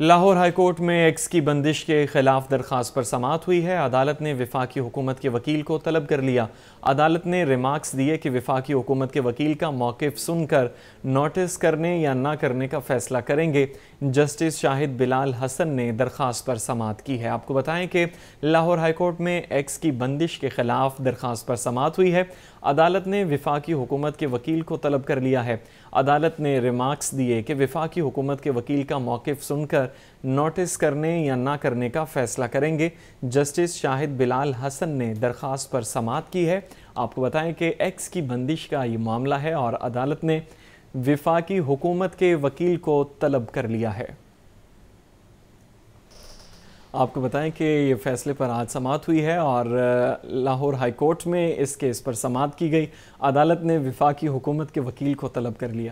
Lahore high court में x की बंदिश के खिलाफ दरख्वास्त पर समात हुई है अदालत ने विफाकी हुकूमत के वकील को तलब कर लिया अदालत ने रिमार्क्स दिए कि विफाकी हुकूमत के वकील का मौक़ सुनकर नोटिस करने या ना करने का फैसला करेंगे जस्टिस शाहिद बिलाल हसन ने दरख्वास्त पर समात की है आपको बताएं कि लाहौर हाईकोर्ट में एक्स की बंदिश के खिलाफ दरख्वास्त पर समात हुई है अदालत ने विफाकी हुकूमत के वकील को तलब कर लिया है अदालत ने रिमार्क्स दिए कि विफाकी हुकूमत के वकील का मौक़ सुनकर पर नोटिस करने या ना करने का फैसला करेंगे जस्टिस शाहिद बिलाल हसन ने दरख्वास्त पर समात की है आपको बताएं कि एक्स की बंदिश का ये मामला है और अदालत ने विफाकी हुकूमत के वकील को तलब कर लिया है आपको बताएं कि ये फैसले पर आज समात हुई है और लाहौर हाई कोर्ट में इस केस पर समात की गई अदालत ने विफाकी हुकूमत के वकील को तलब कर लिया